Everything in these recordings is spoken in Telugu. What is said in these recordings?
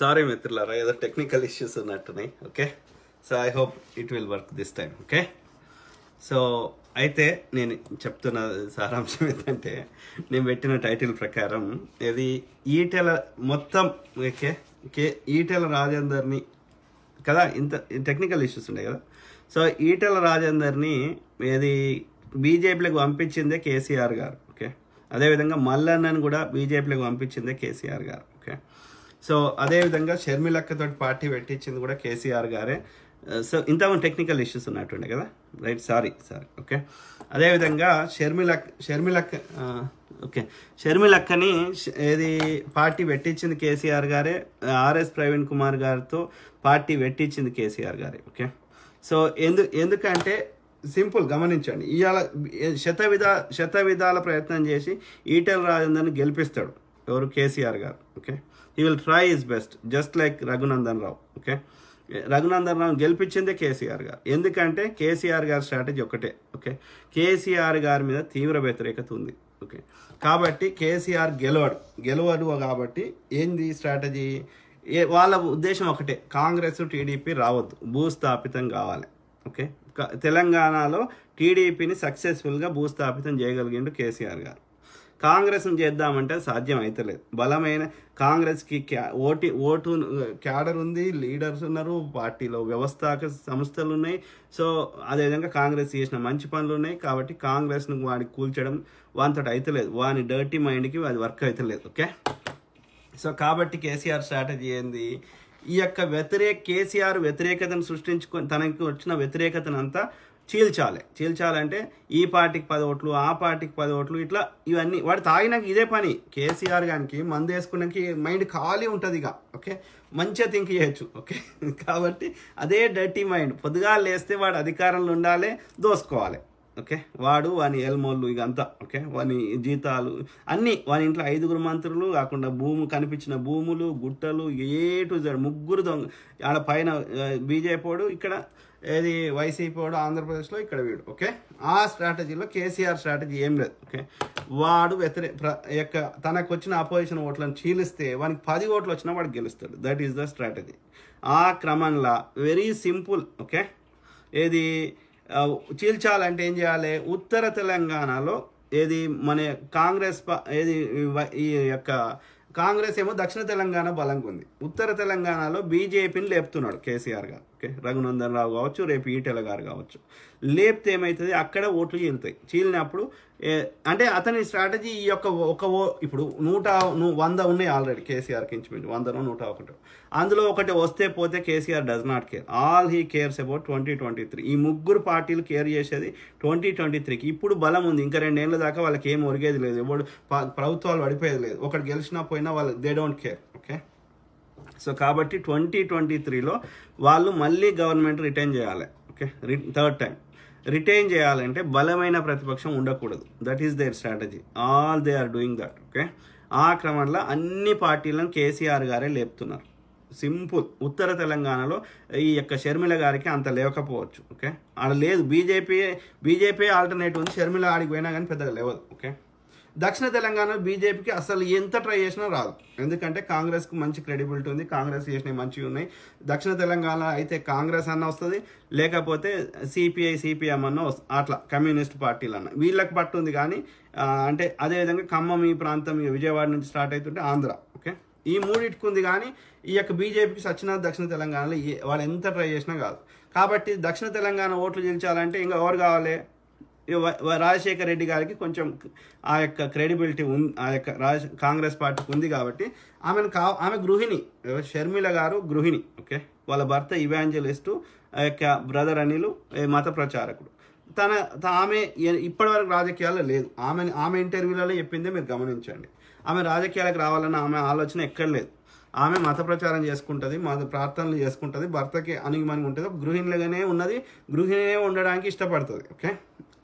సారీ మిత్రులారా ఏదో టెక్నికల్ ఇష్యూస్ ఉన్నట్టున్నాయి okay so I hope it will work this time okay so అయితే నేను చెప్తున్న సారాంశం ఏంటంటే నేను పెట్టిన టైటిల్ ప్రకారం ఇది ఈటెల మొత్తం ఓకే కే ఈటెల రాజేందర్ని కదా ఇంత టెక్నికల్ ఇష్యూస్ ఉన్నాయి కదా సో ఈటెల రాజేందర్ని ఏది బీజేపీలకు పంపించిందే కేసీఆర్ గారు ఓకే అదేవిధంగా మల్లన్నని కూడా బీజేపీలకు పంపించిందే కేసీఆర్ గారు ఓకే సో అదేవిధంగా షర్మిలక్కతో పార్టీ పెట్టించింది కూడా కేసీఆర్ గారే సో ఇంత టెక్నికల్ ఇష్యూస్ ఉన్నట్టుండే కదా రైట్ సారీ సారీ ఓకే అదేవిధంగా షర్మిలక్ షర్మిలక్క ఓకే uh, షర్మిలక్కని ఏది పార్టీ పెట్టించింది కేసీఆర్ గారే uh, ఆర్ఎస్ ప్రవీణ్ కుమార్ గారితో పార్టీ పెట్టించింది కేసీఆర్ గారే ఓకే సో ఎందు ఎందుకంటే సింపుల్ గమనించండి ఇవాళ శతవిధ శతవిధాల ప్రయత్నం చేసి ఈటెల రాజేందర్ని గెలిపిస్తాడు ఎవరు కేసీఆర్ గారు okay he will try his best just like Raghunandan Rao okay Raghunandan Rao గెలిపించిందే కేసీఆర్ గారు ఎందుకంటే కేసీఆర్ గారి స్ట్రాటజీ ఒకటే ఓకే కేసీఆర్ గారి మీద తీవ్ర వ్యతిరేకత ఉంది ఓకే కాబట్టి కేసీఆర్ గెలవడు గెలవడు కాబట్టి ఏంది స్ట్రాటజీ ఏ వాళ్ళ ఉద్దేశం ఒకటే కాంగ్రెస్ టీడీపీ రావద్దు భూస్థాపితం కావాలి ఓకే తెలంగాణలో టీడీపీని సక్సెస్ఫుల్గా భూస్థాపితం చేయగలిగిండు కేసీఆర్ గారు కాంగ్రెస్ని చేద్దామంటే సాధ్యం అవుతలేదు బలమైన కాంగ్రెస్కి క్యా ఓటి ఓటు క్యాడర్ ఉంది లీడర్స్ ఉన్నారు పార్టీలో వ్యవస్థాక సంస్థలు ఉన్నాయి సో అదేవిధంగా కాంగ్రెస్ చేసిన మంచి పనులు ఉన్నాయి కాబట్టి కాంగ్రెస్ను వాడిని కూల్చడం వానితోటి అవుతలేదు వాని డర్టీ మైండ్కి అది వర్క్ అవుతలేదు ఓకే సో కాబట్టి కేసీఆర్ స్ట్రాటజీ ఏంది ఈ యొక్క వ్యతిరేక కేసీఆర్ వ్యతిరేకతను సృష్టించుకొని తనకి వచ్చిన వ్యతిరేకతను అంతా చీల్చాలి చీల్చాలంటే ఈ పార్టీకి పది ఓట్లు ఆ పార్టీకి పది ఓట్లు ఇట్లా ఇవన్నీ వాడు తాగినాక ఇదే పని కేసీఆర్ గానికి మందు వేసుకున్నాకి మైండ్ ఖాళీ ఉంటుంది ఇక ఓకే మంచిగా థింక్ చేయొచ్చు ఓకే కాబట్టి అదే డర్టీ మైండ్ పొద్దుగా లేస్తే వాడు అధికారంలో ఉండాలి దోసుకోవాలి ఓకే వాడు వాని ఎల్మోళ్ళు ఇదంతా ఓకే వాని జీతాలు అన్నీ వాని ఇంట్లో ఐదుగురు మంత్రులు కాకుండా భూము కనిపించిన భూములు గుట్టలు ఏ టు ముగ్గురు దొంగ ఆడ పైన బీజేపోడు ఇక్కడ ఏది వైసీపీ వాడు ఆంధ్రప్రదేశ్లో ఇక్కడ వీడు ఓకే ఆ స్ట్రాటజీలో కేసీఆర్ స్ట్రాటజీ ఏం లేదు ఓకే వాడు వ్యతిరేక యొక్క తనకు వచ్చిన అపోజిషన్ ఓట్లను చీలిస్తే వానికి పది ఓట్లు వచ్చినా వాడు గెలుస్తాడు దట్ ఈస్ ద స్ట్రాటజీ ఆ క్రమంలో వెరీ సింపుల్ ఓకే ఏది చీల్చాలంటే ఏం చేయాలి ఉత్తర తెలంగాణలో ఏది మన కాంగ్రెస్ ఏది ఈ యొక్క కాంగ్రెస్ ఏమో దక్షిణ తెలంగాణ బలంగా ఉంది ఉత్తర తెలంగాణలో బీజేపీని లేపుతున్నాడు కేసీఆర్ గారు ఓకే రఘునందన్ రావు కావచ్చు రేపు ఈటెల గారు కావచ్చు లేపితే ఏమవుతుంది అక్కడే ఓట్లు చీలుతాయి చీలినప్పుడు అంటే అతని స్ట్రాటజీ ఈ యొక్క ఒక ఓ ఇప్పుడు నూట వంద ఉన్నాయి ఆల్రెడీ కేసీఆర్కి ఇంచుమించు వందలో నూట ఒకటి అందులో ఒకటి వస్తే పోతే KCR does not care all he cares about twenty twenty three ఈ ముగ్గురు పార్టీలు కేర్ చేసేది ట్వంటీ ట్వంటీ త్రీకి ఇప్పుడు బలం ఉంది ఇంకా రెండేళ్ల దాకా వాళ్ళకి ఏం ఒరిగేది లేదు ఎవడు ప్రభుత్వాలు పడిపోయేది లేదు ఒకటి గెలిచినా పోయినా వాళ్ళు దే డోంట్ కేర్ సో కాబట్టి ట్వంటీ ట్వంటీ త్రీలో వాళ్ళు మళ్ళీ గవర్నమెంట్ రిటైన్ చేయాలి ఓకే థర్డ్ టైం రిటైన్ చేయాలంటే బలమైన ప్రతిపక్షం ఉండకూడదు that is their strategy all they are doing that okay ఆ క్రమంలో అన్ని పార్టీలను కేసీఆర్ గారే లేపుతున్నారు సింపుల్ ఉత్తర తెలంగాణలో ఈ యొక్క షర్మిల గారికి అంత లేకపోవచ్చు ఓకే ఆడ లేదు బీజేపీ బీజేపీ ఆల్టర్నేటివ్ ఉంది షర్మిల ఆడికి పోయినా కానీ పెద్దగా లేవదు ఓకే దక్షిణ తెలంగాణ బీజేపీకి అసలు ఎంత ట్రై చేసినా రాదు ఎందుకంటే కాంగ్రెస్కు మంచి క్రెడిబిలిటీ ఉంది కాంగ్రెస్ చేసినవి మంచివి ఉన్నాయి దక్షిణ తెలంగాణ అయితే కాంగ్రెస్ అన్న వస్తుంది లేకపోతే సిపిఐ సిపిఎం అన్న అట్లా కమ్యూనిస్ట్ పార్టీలు అన్న వీళ్ళకి పట్టుంది కానీ అంటే అదేవిధంగా ఖమ్మం ఈ ప్రాంతం విజయవాడ నుంచి స్టార్ట్ అవుతుంటే ఆంధ్ర ఓకే ఈ ఉంది కానీ ఈ యొక్క బీజేపీకి సత్యనాథ్ దక్షిణ తెలంగాణలో వాళ్ళు ఎంత ట్రై చేసినా కాదు కాబట్టి దక్షిణ తెలంగాణ ఓట్లు గెలిచాలంటే ఇంకా ఎవరు కావాలి రాజశేఖర రెడ్డి గారికి కొంచెం ఆ యొక్క క్రెడిబిలిటీ ఉంది ఆ యొక్క రాజ కాంగ్రెస్ పార్టీకి ఉంది కాబట్టి ఆమెను కా ఆమె గృహిణి షర్మిల గారు గృహిణి ఓకే వాళ్ళ భర్త ఇవాంజలిస్టు ఆ యొక్క బ్రదర్ అనిలు మత ప్రచారకుడు తన ఆమె ఇప్పటివరకు రాజకీయాల్లో లేదు ఆమె ఆమె ఇంటర్వ్యూలలో చెప్పిందే మీరు గమనించండి ఆమె రాజకీయాలకు రావాలన్న ఆమె ఆలోచన ఎక్కడ లేదు ఆమె మత ప్రచారం చేసుకుంటుంది మత ప్రార్థనలు చేసుకుంటుంది భర్తకి అణిగిమణిగి ఉంటుంది గృహిణులుగానే ఉన్నది గృహిణి ఉండడానికి ఇష్టపడుతుంది ఓకే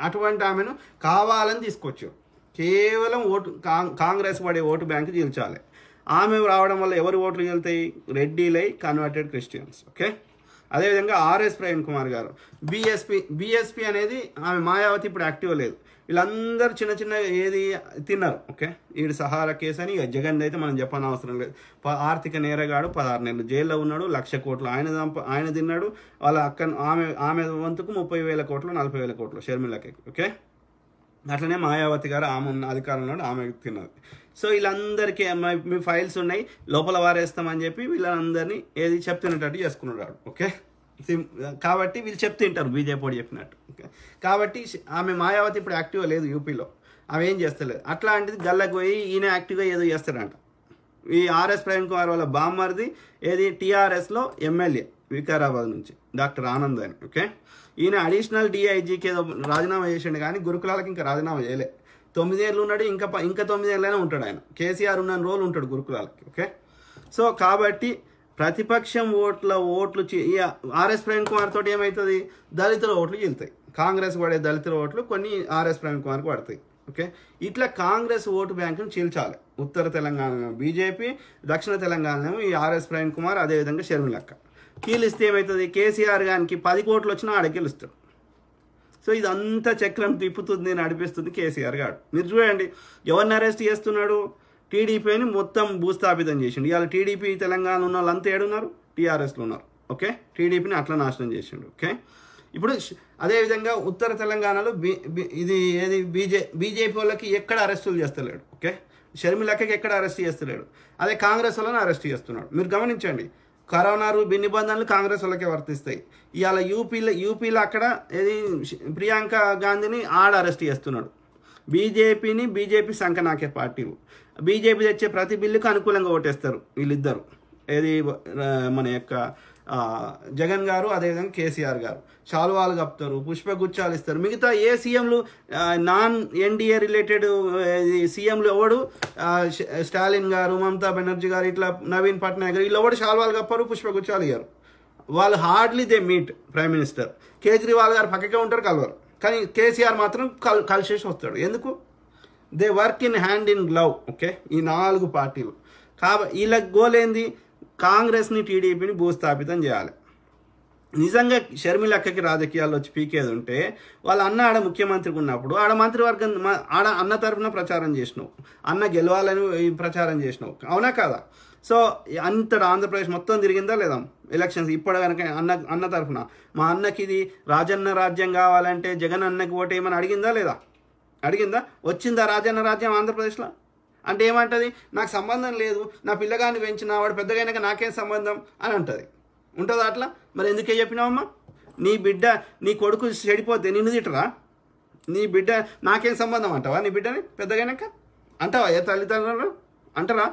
అటువంటి ఆమెను కావాలని తీసుకొచ్చు కేవలం ఓటు కాంగ్రెస్ పడే ఓటు బ్యాంకు గెలిచాలి ఆమె రావడం వల్ల ఎవరు ఓట్లు గెలుతాయి రెడ్డిలై కన్వర్టెడ్ క్రిస్టియన్స్ ఓకే అదేవిధంగా ఆర్ఎస్ ప్రవీణ్ కుమార్ గారు బీఎస్పీ బీఎస్పీ అనేది ఆమె మాయావతి ఇప్పుడు యాక్టివ్ లేదు వీళ్ళందరూ చిన్న చిన్న ఏది తిన్నారు ఓకే వీడు సహారా కేసు అని ఇక జగన్ అయితే మనం చెప్పని అవసరం లేదు ఆర్థిక నేరగాడు పదహారు నెలలు జైల్లో ఉన్నాడు లక్ష కోట్లు ఆయన ఆయన తిన్నాడు వాళ్ళ అక్క ఆమె ఆమె వంతుకు ముప్పై వేల కోట్లు నలభై వేల కోట్లు షర్మిలకి ఓకే అట్లనే మాయావతి గారు ఆమె ఉన్న అధికారంలో ఆమె తిన్నది సో వీళ్ళందరికీ మీ ఫైల్స్ ఉన్నాయి లోపల వారేస్తామని చెప్పి వీళ్ళందరినీ ఏది చెప్తున్నట్టు చేసుకున్నాడు ఓకే కాబట్టి వీళ్ళు చెప్తుంటారు బీజేపీ చెప్పినట్టు కాబట్టి ఆమె మాయావతి ఇప్పుడు యాక్టివ్గా లేదు యూపీలో ఆమె ఏం చేస్తలేదు అట్లాంటిది గల్లకు పోయి ఈయన యాక్టివ్గా ఏదో చేస్తాడంట ఈ ఆర్ఎస్ ప్రవీణ్ కుమార్ వాళ్ళ బామ్మర్ది ఏది టీఆర్ఎస్లో ఎమ్మెల్యే వికారాబాద్ నుంచి డాక్టర్ ఆనంద్ అని ఓకే ఈయన అడిషనల్ డిఐజీకి ఏదో రాజీనామా చేసిండు కానీ గురుకులాలకు ఇంకా రాజీనామా చేయలే తొమ్మిదేళ్ళు ఉన్నాడు ఇంకా ఇంకా తొమ్మిదేళ్ళైనా ఉంటాడు ఆయన కేసీఆర్ ఉన్న రోజులు ఉంటాడు గురుకులాలకి ఓకే సో కాబట్టి ప్రతిపక్షం ఓట్ల ఓట్లు ఆర్ఎస్ ప్రవీణ్ కుమార్ తోటి ఏమవుతుంది దళితుల ఓట్లు చెల్తాయి కాంగ్రెస్ పడే దళితుల ఓట్లు కొన్ని ఆర్ఎస్ ప్రవీణ్ కుమార్కి పడతాయి ఓకే ఇట్లా కాంగ్రెస్ ఓటు బ్యాంకును చీల్చాలి ఉత్తర తెలంగాణ బీజేపీ దక్షిణ తెలంగాణ ఈ ఆర్ఎస్ ప్రవీణ్ కుమార్ అదేవిధంగా షర్మిల లెక్క కీలిస్తే ఏమవుతుంది కేసీఆర్ గారికి పది కోట్లు వచ్చినా ఆడ గెలుస్తాడు సో ఇదంతా చక్రం తిప్పుతుంది నడిపిస్తుంది కేసీఆర్ గారు మీరు చూడండి ఎవరిని అరెస్ట్ చేస్తున్నాడు టీడీపీని మొత్తం భూస్థాపితం చేసిండు ఇవాళ టీడీపీ తెలంగాణ ఉన్న వాళ్ళంతా ఏడున్నారు టీఆర్ఎస్లో ఉన్నారు ఓకే టీడీపీని అట్లా నాశనం చేసిండు ఓకే ఇప్పుడు అదేవిధంగా ఉత్తర తెలంగాణలో బి ఇది ఏది బీజే బీజేపీ వాళ్ళకి ఎక్కడ అరెస్టులు చేస్తలేడు ఓకే షర్మిలకి ఎక్కడ అరెస్ట్ చేస్తలేడు అదే కాంగ్రెస్ వాళ్ళని అరెస్ట్ చేస్తున్నాడు మీరు గమనించండి కరోనా రూపీ నిబంధనలు కాంగ్రెస్ వాళ్ళకే వర్తిస్తాయి ఇవాళ యూపీలో యూపీలో అక్కడ ఏది ప్రియాంక గాంధీని ఆడ అరెస్ట్ చేస్తున్నాడు బీజేపీని బీజేపీ సంకనాకే పార్టీ బీజేపీ తెచ్చే ప్రతి బిల్లుకు అనుకూలంగా ఓటేస్తారు వీళ్ళిద్దరు ఏది మన యొక్క జగన్ గారు అదేవిధంగా కేసీఆర్ గారు శాలువాలు కప్తారు పుష్పగుచ్చాలు ఇస్తారు మిగతా ఏ సీఎంలు నాన్ ఎన్డీఏ రిలేటెడ్ సీఎంలు ఎవడు స్టాలిన్ గారు మమతా బెనర్జీ గారు ఇట్లా నవీన్ పట్నాయక్ గారు వీళ్ళు ఎవడు శాలువాలు కప్పారు పుష్పగుచ్చాలు ఇయ్యారు వాళ్ళు hardly they meet prime minister Kejriwal గారు పక్కకే ఉంటారు కలవరు కానీ కేసీఆర్ మాత్రం కల్ కలిసేసి వస్తాడు ఎందుకు they work in hand in glove okay ఈ నాలుగు పార్టీలు కాబట్టి వీళ్ళకి గోల్ ఏంది కాంగ్రెస్ని టీడీపీని భూస్థాపితం చేయాలి నిజంగా షర్మిల అక్కకి రాజకీయాల్లో వచ్చి పీకేది ఉంటే వాళ్ళ అన్న ఆడ ముఖ్యమంత్రికి ఉన్నప్పుడు ఆడ మంత్రివర్గం ఆడ అన్న తరఫున ప్రచారం చేసినావు అన్న గెలవాలని ప్రచారం చేసినావు అవునా కాదా సో అంతటా ఆంధ్రప్రదేశ్ మొత్తం తిరిగిందా లేదా ఎలక్షన్స్ ఇప్పుడు కనుక అన్న అన్న తరఫున మా అన్నకి ఇది రాజన్న రాజ్యం కావాలంటే జగన్ అన్నకి ఓటేయమని అడిగిందా లేదా అడిగిందా వచ్చిందా రాజన్న రాజ్యం ఆంధ్రప్రదేశ్లో అంటే ఏమంటుంది నాకు సంబంధం లేదు నా పిల్లగాన్ని పెంచిన వాడు పెద్దగైనాక నాకేం సంబంధం అని అంటుంది ఉంటుందా అట్లా మరి ఎందుకే చెప్పినావమ్మా నీ బిడ్డ నీ కొడుకు చెడిపోతే నిన్ను తిట్టరా నీ బిడ్డ నాకేం సంబంధం అంటావా నీ బిడ్డని పెద్దగైనాక అంటావా ఏ తల్లిదండ్రులు అంటారా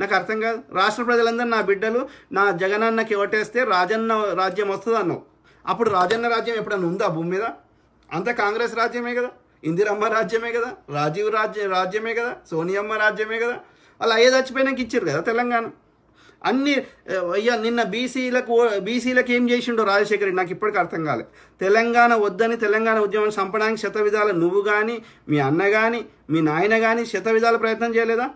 నాకు అర్థం కాదు రాష్ట్ర ప్రజలందరూ నా బిడ్డలు నా జగనన్నకి ఓటేస్తే రాజన్న రాజ్యం వస్తుంది అన్నావు అప్పుడు రాజన్న రాజ్యం ఎప్పుడన్నా ఉందా భూమి మీద అంతా కాంగ్రెస్ రాజ్యమే కదా ఇందిరమ్మ రాజ్యమే కదా రాజీవ్ రాజ్య రాజ్యమే కదా సోనియమ్మ రాజ్యమే కదా అలా అయ్యే చచ్చిపోయినాక ఇచ్చారు కదా తెలంగాణ అన్ని అయ్యా నిన్న బీసీలకు బీసీలకు ఏం చేసిండో రాజశేఖర్ నాకు ఇప్పటికీ అర్థం కాలే తెలంగాణ వద్దని తెలంగాణ ఉద్యమం చంపడానికి శత విధాలు నువ్వు కానీ మీ అన్న కానీ మీ నాయన కానీ శత విధాలు ప్రయత్నం చేయలేదా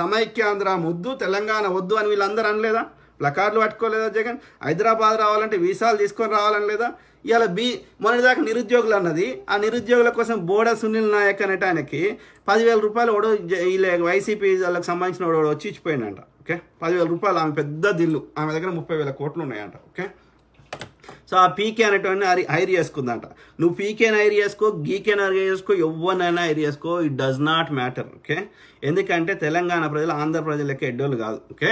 సమైక్యాంధ్ర ముద్దు తెలంగాణ వద్దు అని వీళ్ళందరూ అనలేదా ప్లకార్డులు పట్టుకోలేదా జగన్ హైదరాబాద్ రావాలంటే వీసాలు తీసుకొని రావాలని లేదా ఇవాళ బీ మొన్నటిదాకా నిరుద్యోగులు అన్నది ఆ నిరుద్యోగుల కోసం బోడ సునీల్ నాయక్ అనేట ఆయనకి పదివేల రూపాయలు ఓడో వీళ్ళ వైసీపీ వాళ్ళకి సంబంధించిన వాడు వచ్చి ఇచ్చిపోయిందంట ఓకే పదివేల రూపాయలు ఆమె పెద్ద దిల్లు ఆమె దగ్గర ముప్పై వేల కోట్లు ఉన్నాయంట ఓకే సో ఆ పీకే అనేటువంటి హరి హైర్ చేసుకుందంట నువ్వు పీకేని హైర్ చేసుకో గీకేని హైర్ చేసుకో ఎవరినైనా హైర్ చేసుకో it does not matter okay ఎందుకంటే తెలంగాణ ప్రజలు ఆంధ్ర ప్రజలకి ఎడ్డోళ్ళు కాదు ఓకే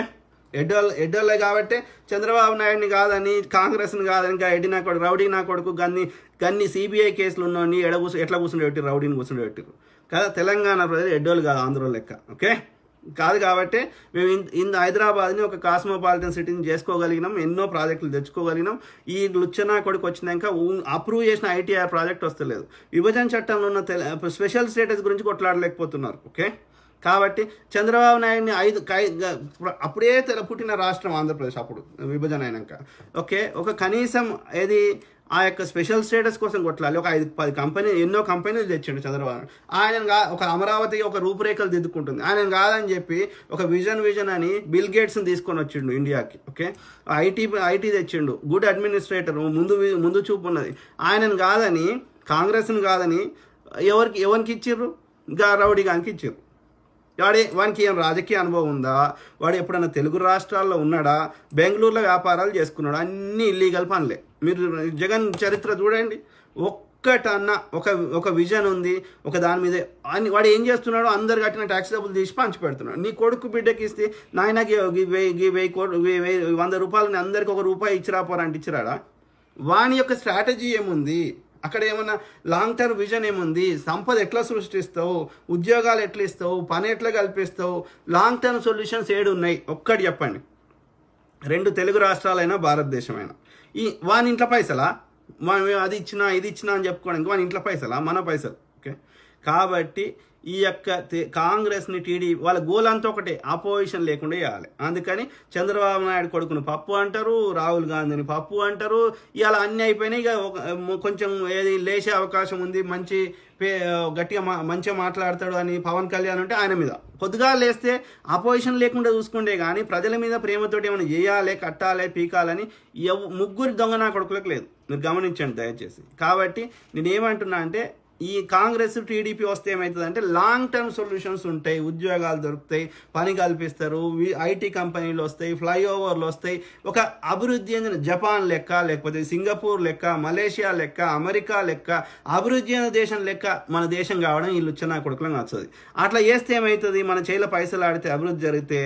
ఎడ్డోల్ ఎడ్డోలే కాబట్టి చంద్రబాబు నాయుడిని కాదని కాంగ్రెస్ని కాదని ఇంకా ఎడ్డినా కొడుకు రౌడీ నా కొడుకు గన్ని గన్ని సిబిఐ కేసులు ఉన్నోని ఎడ కూర్చో ఎట్లా కూర్చుండే రౌడీని కూర్చుండే పెట్టారు కదా తెలంగాణ ప్రజలు ఎడ్డోలు కాదు ఆంధ్రలో లెక్క ఓకే కాదు కాబట్టి మేము ఇంత హైదరాబాద్ని ఒక కాస్మోపాలిటన్ సిటీని చేసుకోగలిగినాం ఎన్నో ప్రాజెక్టులు తెచ్చుకోగలిగినాం ఈ లుచ్చనా కొడుకు వచ్చినాక అప్రూవ్ చేసిన ఐటీఆర్ ప్రాజెక్ట్ వస్తలేదు విభజన చట్టంలో ఉన్న స్పెషల్ స్టేటస్ గురించి కొట్లాడలేకపోతున్నారు ఓకే కాబట్టి చంద్రబాబు నాయుడిని ఐదు అప్పుడే పుట్టిన రాష్ట్రం ఆంధ్రప్రదేశ్ అప్పుడు విభజన అయినాక ఓకే ఒక కనీసం ఏది ఆ యొక్క స్పెషల్ స్టేటస్ కోసం కొట్లాలి ఒక ఐదు పది కంపెనీ ఎన్నో కంపెనీలు తెచ్చిండు చంద్రబాబు ఆయన ఒక అమరావతి ఒక రూపురేఖలు దిద్దుకుంటుంది ఆయన కాదని చెప్పి ఒక విజన్ విజన్ అని బిల్ గేట్స్ని తీసుకొని వచ్చిండు ఇండియాకి ఓకే ఐటీ ఐటీ తెచ్చిండు గుడ్ అడ్మినిస్ట్రేటర్ ముందు ముందు చూపు ఉన్నది ఆయనను కాదని కాంగ్రెస్ని కాదని ఎవరికి ఎవరికి ఇచ్చిర్రు ఇంకా రౌడీ గానికి ఇచ్చిర్రు వాడి వానికి ఏం రాజకీయ అనుభవం ఉందా వాడు ఎప్పుడైనా తెలుగు రాష్ట్రాల్లో ఉన్నాడా బెంగళూరులో వ్యాపారాలు చేసుకున్నాడు అన్నీ ఇల్లీగల్ పనులే మీరు జగన్ చరిత్ర చూడండి ఒక్కటన్నా ఒక ఒక విజన్ ఉంది ఒక దాని మీద అని వాడు ఏం చేస్తున్నాడో అందరు కట్టిన ట్యాక్స్ డబ్బులు తీసి పంచి పెడుతున్నాడు నీ కొడుకు బిడ్డకి ఇస్తే నాయనకి వెయ్యి వెయ్యి వంద రూపాయలని అందరికి ఒక రూపాయి ఇచ్చిరా పోరా అంటే ఇచ్చిరాడా వాని యొక్క స్ట్రాటజీ ఏముంది అక్కడ ఏమన్నా లాంగ్ టర్మ్ విజన్ ఏముంది సంపద ఎట్లా సృష్టిస్తావు ఉద్యోగాలు ఎట్లా ఇస్తావు పని ఎట్లా కల్పిస్తావు లాంగ్ టర్మ్ సొల్యూషన్స్ ఏడు ఉన్నాయి ఒక్కటి చెప్పండి రెండు తెలుగు రాష్ట్రాలైనా భారతదేశమైనా ఈ వాని ఇంట్లో పైసలా మేము అది ఇచ్చినా ఇది ఇచ్చినా అని చెప్పుకోవడానికి వాని ఇంట్లో పైసలా మన పైసలు ఓకే కాబట్టి ఈ యొక్క కాంగ్రెస్ని టీడీ వాళ్ళ గోల్ అంతా ఒకటే అపోజిషన్ లేకుండా చేయాలి అందుకని చంద్రబాబు నాయుడు కొడుకుని పప్పు అంటారు రాహుల్ గాంధీని పప్పు అంటారు ఇలా అన్ని అయిపోయినాయి ఇక కొంచెం ఏది లేచే అవకాశం ఉంది మంచి పే గట్టిగా మంచిగా మాట్లాడతాడు అని పవన్ కళ్యాణ్ అంటే ఆయన మీద కొద్దిగా లేస్తే అపోజిషన్ లేకుండా చూసుకుంటే కానీ ప్రజల మీద ప్రేమతోటి ఏమైనా చేయాలి కట్టాలి పీకాలని ముగ్గురు దొంగ నా కొడుకులకు లేదు మీరు గమనించండి దయచేసి కాబట్టి నేనేమంటున్నా అంటే ఈ కాంగ్రెస్ టీడీపీ వస్తే ఏమవుతుందంటే లాంగ్ టర్మ్ సొల్యూషన్స్ ఉంటాయి ఉద్యోగాలు దొరుకుతాయి పని కల్పిస్తారు ఐటీ కంపెనీలు వస్తాయి ఫ్లైఓవర్లు వస్తాయి ఒక అభివృద్ధి చెందిన జపాన్ లెక్క లేకపోతే సింగపూర్ లెక్క మలేషియా లెక్క అమెరికా లెక్క అభివృద్ధి చెందిన దేశం లెక్క మన దేశం కావడం వీళ్ళు చిన్న కొడుకులు నచ్చదు అట్లా చేస్తే ఏమవుతుంది మన చేతిలో పైసలు ఆడితే అభివృద్ధి జరిగితే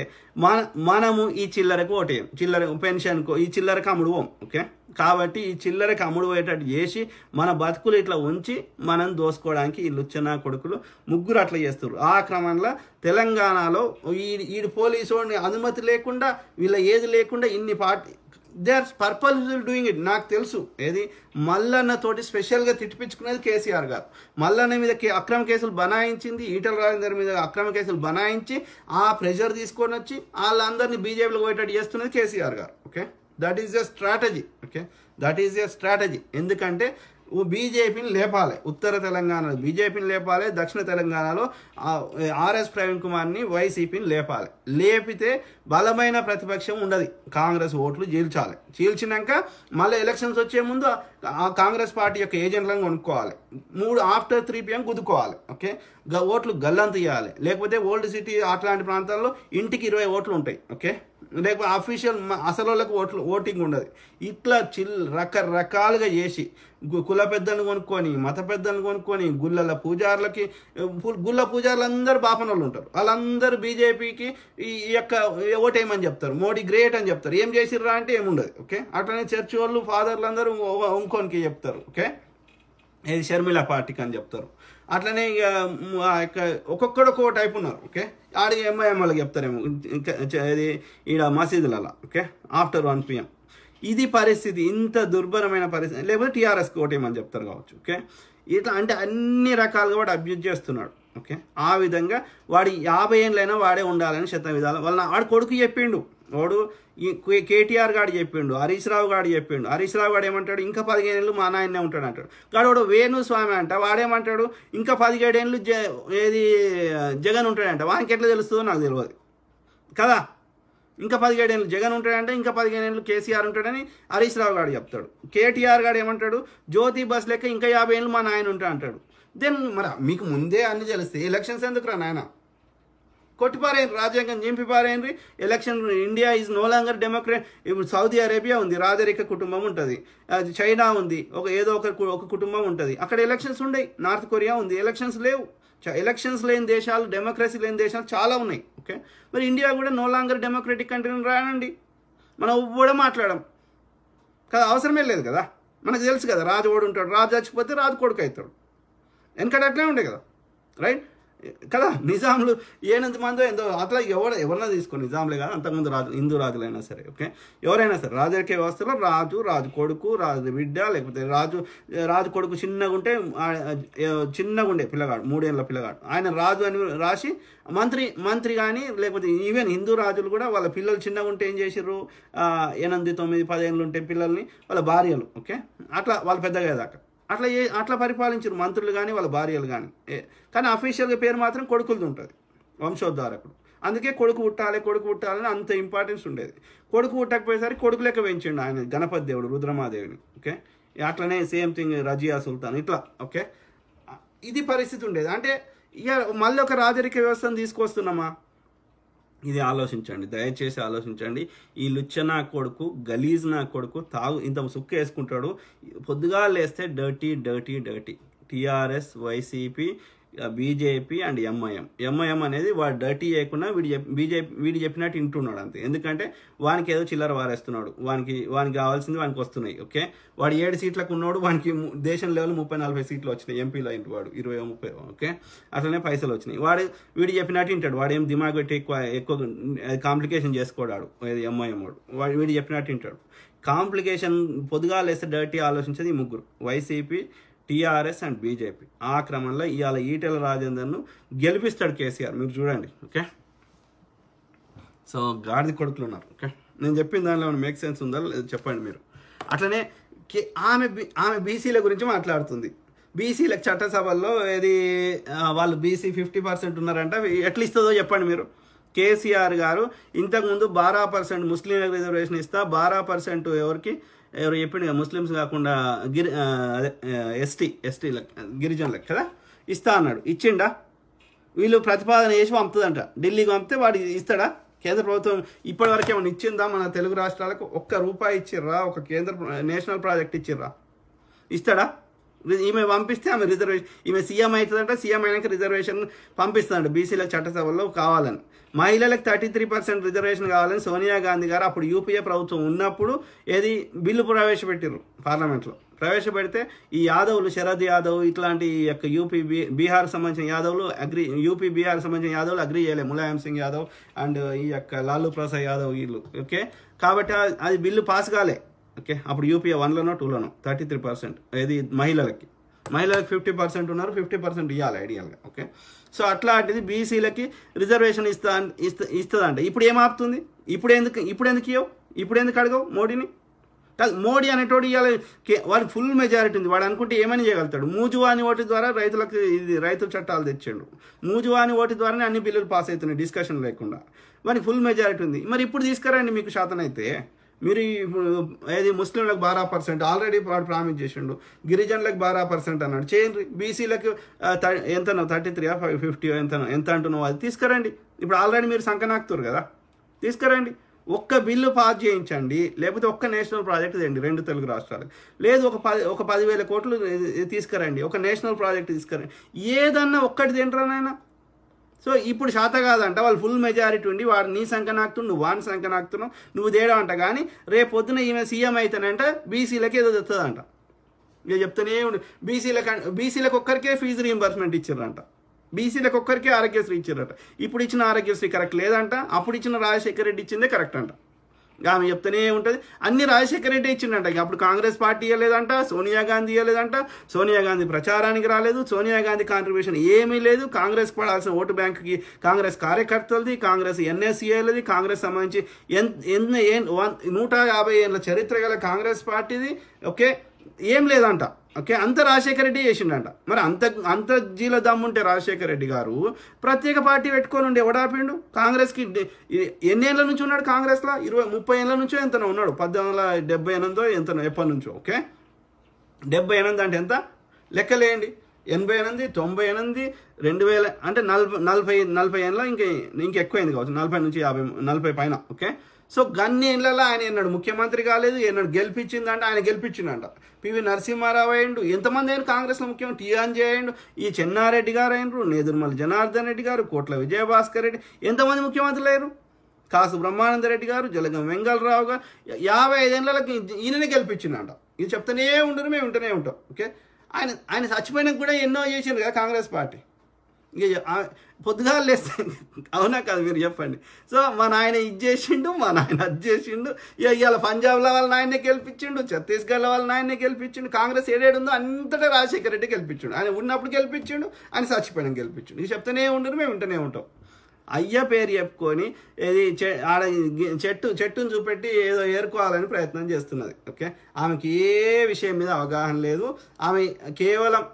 మన మనము ఈ చిల్లరకు ఓటేయం చిల్లర పెన్షన్కు ఈ చిల్లరకు అమ్ముడువం ఓకే కాబట్టి ఈ చిల్లరకి అమ్ముడు పోయేటట్టు చేసి మన బతుకులు ఇట్లా ఉంచి మనం దోసుకోవడానికి వీళ్ళు చిన్న కొడుకులు ముగ్గురు అట్లా చేస్తారు ఆ క్రమంలో తెలంగాణలో ఈ ఈ పోలీసు అనుమతి లేకుండా వీళ్ళ ఏది లేకుండా ఇన్ని party they are purposeful doing it నాకు తెలుసు ఏది మల్లన్నతోటి స్పెషల్గా తిట్టిపించుకునేది కేసీఆర్ గారు మల్లన్న మీద అక్రమ కేసులు బనాయించింది ఈటల రాజేందర్ మీద అక్రమ కేసులు బనాయించి ఆ ప్రెషర్ తీసుకొని వచ్చి వాళ్ళందరినీ బీజేపీలో పోయేటట్టు చేస్తున్నది కేసీఆర్ గారు okay that is a strategy okay that is a strategy ఎందుకంటే బీజేపీని లేపాలి ఉత్తర తెలంగాణలో బీజేపీని లేపాలి దక్షిణ తెలంగాణలో ఆర్ఎస్ ప్రవీణ్ కుమార్ని వైసీపీని లేపాలి లేపితే బలమైన ప్రతిపక్షం ఉండదు కాంగ్రెస్ ఓట్లు చీల్చాలి చీల్చినాక మళ్ళీ ఎలక్షన్స్ వచ్చే ముందు ఆ కాంగ్రెస్ పార్టీ యొక్క ఏజెంట్లను కొనుక్కోవాలి మూడు ఆఫ్టర్ త్రీ పిఎం గుద్దుకోవాలి ఓకే ఓట్లు గల్లంతీయాలి లేకపోతే ఓల్డ్ సిటీ అట్లాంటి ప్రాంతాల్లో ఇంటికి ఇరవై ఓట్లు ఉంటాయి ఓకే లేక అఫీషియల్ వాళ్ళకి ఓట్లు ఓటింగ్ ఉండదు ఇట్లా చిల్ రకరకాలుగా చేసి కుల పెద్దలను కొనుక్కొని మత పెద్దలను కొనుక్కొని గుళ్ళల పూజార్లకి గుళ్ళ పూజార్లు అందరు బాపన వాళ్ళు ఉంటారు వాళ్ళందరూ బీజేపీకి ఈ యొక్క ఓటేయమని చెప్తారు మోడీ గ్రేట్ అని చెప్తారు ఏం చేసిర్రా అంటే ఏముండదు ఓకే అట్లనే చర్చి వాళ్ళు ఫాదర్లు అందరూ ఇంకొనికి చెప్తారు ఓకే ఇది షర్మిల పార్టీకి అని చెప్తారు అట్లనే ఇక ఒక్కొక్కడు ఒక్కొక్క టైప్ ఉన్నారు ఓకే ఆడికి ఎంఐఎం వాళ్ళకి చెప్తారేమో ఇది ఈడ మసీదులలో ఓకే ఆఫ్టర్ వన్ పిఎం ఇది పరిస్థితి ఇంత దుర్భరమైన పరిస్థితి లేకపోతే టీఆర్ఎస్ కోటేమని చెప్తారు కావచ్చు ఓకే ఇట్లా అంటే అన్ని రకాలుగా వాడు అబ్యూజ్ చేస్తున్నాడు ఓకే ఆ విధంగా వాడి యాభై ఏళ్ళైనా వాడే ఉండాలని శత విధాలు వాళ్ళ వాడు కొడుకు చెప్పిండు వాడు కేటీఆర్ గారు చెప్పిండు హరీష్ రావు గారు చెప్పిండు హరీష్ రావు గారు ఏమంటాడు ఇంకా ఏళ్ళు మా నాయనే ఉంటాడు అంటాడు వాడు వేణు స్వామి అంట వాడేమంటాడు ఇంకా ఏళ్ళు జ ఏది జగన్ ఉంటాడంట వానికి ఎట్లా తెలుస్తుందో నాకు తెలియదు కదా ఇంకా పదిహేడు ఏళ్ళు జగన్ ఉంటాడంటే ఇంకా ఏళ్ళు కేసీఆర్ ఉంటాడని హరీష్ రావు గారు చెప్తాడు కేటీఆర్ గారు ఏమంటాడు జ్యోతి బస్ లెక్క ఇంకా యాభై ఏళ్ళు మా నాయన ఉంటా అంటాడు దెన్ మరి మీకు ముందే అన్ని తెలిస్తే ఎలక్షన్స్ ఎందుకు రా నాయన కొట్టిపారేయండి రాజ్యాంగం చింపిపారేయండి election India is no longer democrat ఇప్పుడు సౌదీ అరేబియా ఉంది రాజరిక కుటుంబం ఉంటుంది చైనా ఉంది ఒక ఏదో ఒక ఒక కుటుంబం ఉంటుంది అక్కడ ఎలక్షన్స్ ఉండయి నార్త్ కొరియా ఉంది ఎలక్షన్స్ లేవు ఎలక్షన్స్ లేని దేశాలు డెమోక్రసీ లేని దేశాలు చాలా ఉన్నాయి ఓకే మరి ఇండియా కూడా నో లాంగర్ డెమోక్రటిక్ కంట్రీని రానండి మనం కూడా మాట్లాడడం కదా అవసరమే లేదు కదా మనకు తెలుసు కదా రాజు ఓడి ఉంటాడు రాజు చచ్చిపోతే రాజు కొడుకు అవుతాడు వెనకడట్లే అట్లే ఉండే కదా రైట్ కదా నిజాములు ఏనంత మందో ఎంతో అట్లా ఎవరు ఎవరైనా తీసుకోండి నిజాంలే కాదు అంతకుముందు రాజు హిందూ రాజులైనా సరే ఓకే ఎవరైనా సరే రాజకీయ వ్యవస్థలో రాజు రాజు కొడుకు రాజు బిడ్డ లేకపోతే రాజు రాజు కొడుకు చిన్నగా ఉంటే చిన్నగా ఉండే పిల్లగాడు మూడేళ్ళ పిల్లగాడు ఆయన రాజు అని రాసి మంత్రి మంత్రి కానీ లేకపోతే ఈవెన్ హిందూ రాజులు కూడా వాళ్ళ పిల్లలు చిన్నగా ఉంటే ఏం చేసిర్రు ఎనిమిది తొమ్మిది పదిహేనులు ఉంటే పిల్లల్ని వాళ్ళ భార్యలు ఓకే అట్లా వాళ్ళు పెద్దగా దాకా అట్లా ఏ అట్లా పరిపాలించారు మంత్రులు కానీ వాళ్ళ భార్యలు కానీ కానీ అఫీషియల్గా పేరు మాత్రం కొడుకులది ఉంటుంది వంశోద్ధారకుడు అందుకే కొడుకు పుట్టాలి కొడుకు పుట్టాలని అంత ఇంపార్టెన్స్ ఉండేది కొడుకు పుట్టకపోయేసరికి కొడుకు లెక్క పెంచిండు ఆయన గణపతి దేవుడు రుద్రమాదేవిని ఓకే అట్లనే సేమ్ థింగ్ రజియా సుల్తాన్ ఇట్లా ఓకే ఇది పరిస్థితి ఉండేది అంటే ఇక మళ్ళీ ఒక రాజరిక వ్యవస్థను తీసుకొస్తున్నామా ఇది ఆలోచించండి దయచేసి ఆలోచించండి ఈ లుచ్చ నా కొడుకు గలీజ్ నా కొడుకు తాగు ఇంత సుక్క వేసుకుంటాడు పొద్దుగా లేస్తే dirty dirty dirty TRS YCP BJP and MIM MIM అనేది వాడు డర్టీ చేయకుండా వీడి బీజేపీ వీడి చెప్పినట్టు వింటున్నాడు అంతే ఎందుకంటే వానికి ఏదో చిల్లర వారేస్తున్నాడు వానికి వానికి కావాల్సింది వానికి వస్తున్నాయి ఓకే వాడు ఏడు సీట్లకు ఉన్నాడు వానికి దేశం లెవెల్ ముప్పై నలభై సీట్లు వచ్చినాయి ఎంపీలు అయింది వాడు ఇరవై ముప్పై ఓకే అట్లనే పైసలు వచ్చినాయి వాడు వీడు చెప్పినట్టు వింటాడు వాడు ఏం దిమాగ్ పెట్టి ఎక్కువ ఎక్కువ కాంప్లికేషన్ చేసుకోడాడు ఎంఐఎం వాడు వాడు వీడు చెప్పినట్టు వింటాడు కాంప్లికేషన్ పొదుగా లేస్తే డర్టీ ఆలోచించేది ఈ ముగ్గురు వైసీపీ టీఆర్ఎస్ అండ్ బీజేపీ ఆ క్రమంలో ఇవాళ ఈటెల రాజేందర్ను గెలిపిస్తాడు కేసీఆర్ మీరు చూడండి ఓకే సో గాడిది కొడుకులు ఉన్నారు ఓకే నేను చెప్పిన దానిలో మేక్ సెన్స్ ఉందా చెప్పండి మీరు అట్లనే కే ఆమె ఆమె బీసీల గురించి మాట్లాడుతుంది బీసీల చట్టసభల్లో ఏది వాళ్ళు బీసీ ఫిఫ్టీ పర్సెంట్ ఉన్నారంటే ఎట్లా ఇస్తుందో చెప్పండి మీరు కేసీఆర్ గారు ఇంతకుముందు బారా పర్సెంట్ ముస్లిం రిజర్వేషన్ ఇస్తా బారా పర్సెంట్ ఎవరికి ఎవరు చెప్పిండు ముస్లిమ్స్ కాకుండా గిరి ఎస్టీ ఎస్టీ గిరిజనులకు కదా ఇస్తా అన్నాడు ఇచ్చిండా వీళ్ళు ప్రతిపాదన చేసి పంపుతుందంట ఢిల్లీకి పంపితే వాడు ఇస్తాడా కేంద్ర ప్రభుత్వం ఇప్పటివరకు ఏమైనా ఇచ్చిందా మన తెలుగు రాష్ట్రాలకు ఒక్క రూపాయి ఇచ్చిర్రా ఒక కేంద్ర నేషనల్ ప్రాజెక్ట్ ఇచ్చిర్రా ఇస్తాడా ఈమె పంపిస్తే ఆమె రిజర్వేషన్ ఈమె సీఎం అవుతుందంటే సీఎం అయినాక రిజర్వేషన్ పంపిస్తున్నాడు బీసీల చట్టసభలో కావాలని మహిళలకు థర్టీ త్రీ పర్సెంట్ రిజర్వేషన్ కావాలని సోనియా గాంధీ గారు అప్పుడు యూపీఏ ప్రభుత్వం ఉన్నప్పుడు ఏది బిల్లు ప్రవేశపెట్టారు పార్లమెంట్లో ప్రవేశపెడితే ఈ యాదవులు శరద్ యాదవ్ ఇట్లాంటి యొక్క యూపీ బీ బీహార్ సంబంధించిన యాదవ్లు అగ్రి యూపీ బీహార్ సంబంధించిన యాదవ్లు అగ్రి చేయలేదు ములాయం సింగ్ యాదవ్ అండ్ ఈ యొక్క లాలూ ప్రసాద్ యాదవ్ వీళ్ళు ఓకే కాబట్టి అది బిల్లు పాస్ కాలే ఓకే అప్పుడు యూపీఏ వన్లోనో టూలోనో థర్టీ త్రీ పర్సెంట్ ఇది మహిళలకి మహిళలకు ఫిఫ్టీ పర్సెంట్ ఉన్నారు ఫిఫ్టీ పర్సెంట్ ఇవ్వాలి ఐడియల్గా ఓకే సో అట్లాంటిది బీసీలకి రిజర్వేషన్ ఇస్తా ఇస్తుందంట ఇప్పుడు ఏం ఆపుతుంది ఇప్పుడు ఎందుకు ఇప్పుడు ఎందుకు ఇవ్వవు ఇప్పుడు ఎందుకు అడగవు మోడీని కాదు మోడీ అనేటోడు ఇవాళ వాడు ఫుల్ మెజారిటీ ఉంది వాడు అనుకుంటే ఏమని చేయగలుగుతాడు మూజువాని ఓటు ద్వారా రైతులకు ఇది రైతు చట్టాలు తెచ్చాడు మూజువాని ఓటు ద్వారానే అన్ని బిల్లులు పాస్ అవుతున్నాయి డిస్కషన్ లేకుండా మరి ఫుల్ మెజారిటీ ఉంది మరి ఇప్పుడు తీసుకురండి మీకు శాతం అయితే మీరు ఇప్పుడు ఏది ముస్లింలకు బారా పర్సెంట్ ఆల్రెడీ ప్రామిస్ చేసిండు గిరిజనులకు బారా పర్సెంట్ అన్నాడు చేయండి బీసీలకు ఎంతనో థర్టీ త్రీ ఫైవ్ ఫిఫ్టీ ఎంతనో ఎంత అంటున్నావు అది తీసుకురండి ఇప్పుడు ఆల్రెడీ మీరు సంకనాక్తురు కదా తీసుకురండి ఒక్క బిల్లు పాస్ చేయించండి లేకపోతే ఒక్క నేషనల్ ప్రాజెక్ట్ తెండి రెండు తెలుగు రాష్ట్రాలకు లేదు ఒక పది ఒక పదివేల కోట్లు తీసుకురండి ఒక నేషనల్ ప్రాజెక్ట్ తీసుకురండి ఏదన్నా ఒక్కటి తింటారనైనా సో ఇప్పుడు శాత కాదంట వాళ్ళు ఫుల్ మెజారిటీ ఉండి వాడు నీ సంకనాక్తుడు నువ్వు వాని సంకనాక్తున్నావు నువ్వు తేడా అంట కానీ రేపు పొద్దున ఈమె సీఎం అయితేనంట బీసీలకి ఏదో చెప్తుందంట ఇక చెప్తూనే ఉండు బీసీలకు బీసీలకు ఒక్కరికే ఫీజు రీఎంబర్స్మెంట్ ఇచ్చారంట బీసీలకు ఒక్కరికే ఆరోగ్యశ్రీ ఇచ్చారంట ఇప్పుడు ఇచ్చిన ఆరోగ్యశ్రీ కరెక్ట్ లేదంట అప్పుడు ఇచ్చిన రాజశేఖర రెడ్డి ఇచ్చిందే కరెక్ట్ అంట ఆమె చెప్తూనే ఉంటుంది అన్ని రాజశేఖర రెడ్డి ఇచ్చిండంట ఇక అప్పుడు కాంగ్రెస్ పార్టీ ఇవ్వలేదంట సోనియా గాంధీ ఇవ్వలేదంట సోనియా గాంధీ ప్రచారానికి రాలేదు సోనియా గాంధీ కాంట్రిబ్యూషన్ ఏమీ లేదు కాంగ్రెస్ పడాల్సిన ఓటు బ్యాంక్కి కాంగ్రెస్ కార్యకర్తలది కాంగ్రెస్ ఎన్ఎస్సీఏలది కాంగ్రెస్ సంబంధించి ఎన్ వన్ నూట యాభై ఏళ్ళ చరిత్ర గల కాంగ్రెస్ పార్టీది ఓకే ఏం లేదంట ఓకే అంత రాజశేఖర రెడ్డి చేసిండంట మరి అంత అంత జీల దమ్ముంటే రాజశేఖర రెడ్డి గారు ప్రత్యేక పార్టీ పెట్టుకొని ఉండే ఎవడాపిండు కాంగ్రెస్కి ఎన్నేళ్ళ నుంచి ఉన్నాడు కాంగ్రెస్లో ఇరవై ముప్పై ఏళ్ళ నుంచో ఎంతనో ఉన్నాడు పద్దెనిమిది వందల డెబ్బై ఎనిమిదో ఎంతనో ఎప్పటి నుంచో ఓకే డెబ్బై ఎనిమిది అంటే ఎంత లెక్కలేయండి ఎనభై ఎనిమిది తొంభై ఎనిమిది రెండు వేల అంటే నలభై నలభై నలభై ఏళ్ళ ఇంకా ఇంకెక్కువైంది కావచ్చు నలభై నుంచి యాభై నలభై పైన ఓకే సో గన్ని ఇళ్ళలో ఆయన ఏనాడు ముఖ్యమంత్రి కాలేదు ఏనాడు గెలిపించిందంట ఆయన గెలిపించిందంట పివి నరసింహారావు అయ్యిండు ఎంతమంది అయిన కాంగ్రెస్లో ముఖ్యమంత్రి టీఆంజే అయ్యిండు ఈ చెన్నారెడ్డి గారు అయినరు నేదుర్మల జనార్దన్ రెడ్డి గారు కోట్ల విజయభాస్కర్ రెడ్డి ఎంతమంది ముఖ్యమంత్రులు అయ్యారు కాసు బ్రహ్మానంద రెడ్డి గారు జలగం వెంగళరావు గారు యాభై ఐదేళ్లకు ఈయననే గెలిపించిందంట ఇది చెప్తూనే ఉండరు మేము ఉంటూనే ఉంటాం ఓకే ఆయన ఆయన చచ్చిపోయినాక కూడా ఎన్నో చేసిండు కదా కాంగ్రెస్ పార్టీ ఇంకా పొద్దుగా లేస్తే అవునా కాదు మీరు చెప్పండి సో మా నాయన ఇది చేసిండు మా నాయన అది చేసిండు ఇవాళ పంజాబ్లో వాళ్ళ నాయనే గెలిపించిండు ఛత్తీస్గఢ్లో వాళ్ళ నాయనే గెలిపించిండు కాంగ్రెస్ ఏడేడుందో అంతటా రాజశేఖర రెడ్డి గెలిపించిండు ఆయన ఉన్నప్పుడు గెలిపించిండు ఆయన చచ్చిపోయిన గెలిపించిండు ఇది చెప్తేనే ఉండరు మేము వింటనే ఉంటాం అయ్య పేరు చెప్పుకొని ఇది ఆడ చెట్టు చెట్టును చూపెట్టి ఏదో ఏరుకోవాలని ప్రయత్నం చేస్తున్నది ఓకే ఆమెకి ఏ విషయం మీద అవగాహన లేదు ఆమె కేవలం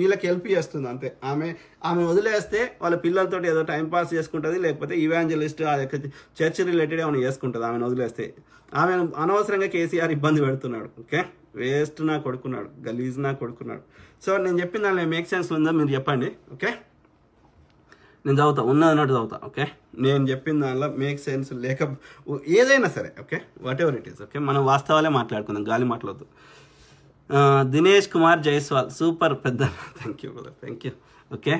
వీళ్ళకి హెల్ప్ చేస్తుంది అంతే ఆమె ఆమె వదిలేస్తే వాళ్ళ పిల్లలతో ఏదో టైం పాస్ చేసుకుంటుంది లేకపోతే ఇవాంజలిస్ట్ ఆ యొక్క చర్చ్ రిలేటెడ్ ఏమైనా చేసుకుంటుంది ఆమెను వదిలేస్తే ఆమె అనవసరంగా కేసీఆర్ ఇబ్బంది పెడుతున్నాడు ఓకే వేస్ట్ నా కొడుకున్నాడు గలీజ్ నా కొడుకున్నాడు సో నేను చెప్పిన దానిలో మేక్ సెన్స్ ఉందో మీరు చెప్పండి ఓకే నేను చదువుతా ఉన్నది చదువుతా ఓకే నేను చెప్పిన దానిలో మేక్ సెన్స్ లేక ఏదైనా సరే okay whatever it is okay మనం వాస్తవాలే మాట్లాడుకుందాం గాలి మాట్లాడదు దినేష్ కుమార్ జైస్వాల్ సూపర్ పెద్ద thank you thank you okay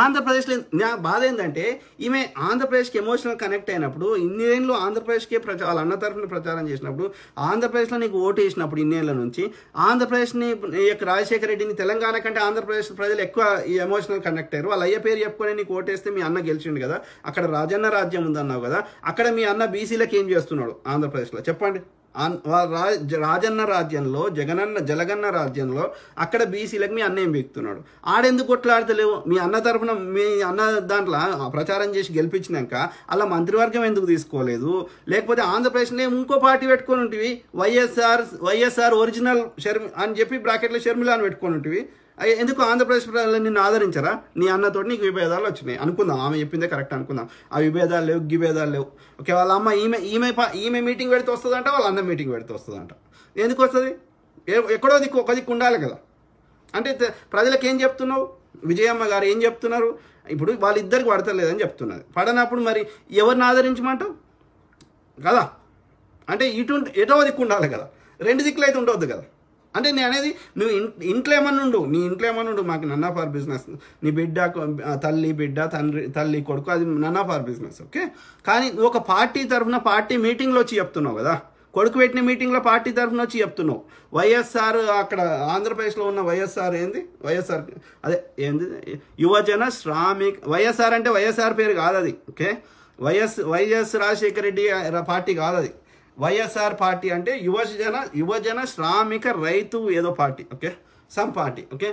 ఆంధ్రప్రదేశ్లో నా బాధ ఏంటంటే ఈమె ఆంధ్రప్రదేశ్కి ఎమోషనల్ కనెక్ట్ అయినప్పుడు ఇన్నేళ్ళు ఆంధ్రప్రదేశ్కే ప్రచారం వాళ్ళ అన్న తరఫున ప్రచారం చేసినప్పుడు ఆంధ్రప్రదేశ్లో నీకు ఓటు వేసినప్పుడు ఇన్నేళ్ల నుంచి ఆంధ్రప్రదేశ్ని యొక్క రాజశేఖర రెడ్డిని తెలంగాణ కంటే ఆంధ్రప్రదేశ్ ప్రజలు ఎక్కువ ఎమోషనల్ కనెక్ట్ అయ్యారు వాళ్ళు అయ్య పేరు చెప్పుకొని నీకు ఓటేస్తే మీ అన్న గెలిచిండు కదా అక్కడ రాజన్న రాజ్యం ఉందన్నావు కదా అక్కడ మీ అన్న బీసీలకు ఏం చేస్తున్నాడు ఆంధ్రప్రదేశ్లో చెప్పండి రాజన్న రాజ్యంలో జగనన్న జలగన్న రాజ్యంలో అక్కడ బీసీలకు మీ ఏం బీక్తున్నాడు ఆడెందుకు కొట్లాడతలేవు మీ అన్న తరఫున మీ అన్న దాంట్లో ప్రచారం చేసి గెలిపించినాక అలా మంత్రివర్గం ఎందుకు తీసుకోలేదు లేకపోతే ఆంధ్రప్రదేశ్లో ఇంకో పార్టీ పెట్టుకొని ఉంటివి వైఎస్ఆర్ వైఎస్ఆర్ ఒరిజినల్ షర్మి అని చెప్పి బ్రాకెట్లో షర్మిల అని పెట్టుకొని ఉంటివి ఎందుకు ఆంధ్రప్రదేశ్ ప్రజలు నిన్ను ఆదరించరా నీ అన్నతో నీకు విభేదాలు వచ్చినాయి అనుకుందాం ఆమె చెప్పిందే కరెక్ట్ అనుకుందాం ఆ విభేదాలు లేవు గిభేదాలు లేవు ఓకే వాళ్ళ అమ్మ ఈమె ఈమె ఈమె మీటింగ్ పెడితే వస్తుందంట వాళ్ళ అన్న మీటింగ్ పెడితే వస్తుందంట ఎందుకు వస్తుంది ఎక్కడో దిక్కు ఒక దిక్కు ఉండాలి కదా అంటే ప్రజలకు ఏం చెప్తున్నావు విజయమ్మ గారు ఏం చెప్తున్నారు ఇప్పుడు వాళ్ళిద్దరికి పడతలేదని చెప్తున్నది పడనప్పుడు మరి ఎవరిని ఆదరించమంటావు కదా అంటే ఇటు ఎటో దిక్కు ఉండాలి కదా రెండు దిక్కులు అయితే ఉండవద్దు కదా అంటే నేను అనేది నువ్వు ఇంట్లో ఏమన్నా ఉండు నీ ఇంట్లో ఉండు మాకు నన్నా ఫార్ బిజినెస్ నీ బిడ్డ తల్లి బిడ్డ తండ్రి తల్లి కొడుకు అది నన్నా ఫార్ బిజినెస్ ఓకే కానీ ఒక పార్టీ తరఫున పార్టీ మీటింగ్లో వచ్చి చెప్తున్నావు కదా కొడుకు పెట్టిన మీటింగ్లో పార్టీ తరఫున వచ్చి చెప్తున్నావు వైఎస్ఆర్ అక్కడ ఆంధ్రప్రదేశ్లో ఉన్న వైఎస్ఆర్ ఏంది వైఎస్ఆర్ అదే ఏంది యువజన శ్రామిక్ వైఎస్ఆర్ అంటే వైఎస్ఆర్ పేరు కాదు అది okay YS YS Rajasekhara Reddy party కాదు అది వైఎస్ఆర్ పార్టీ అంటే యువజన యువజన శ్రామిక రైతు ఏదో party okay some party okay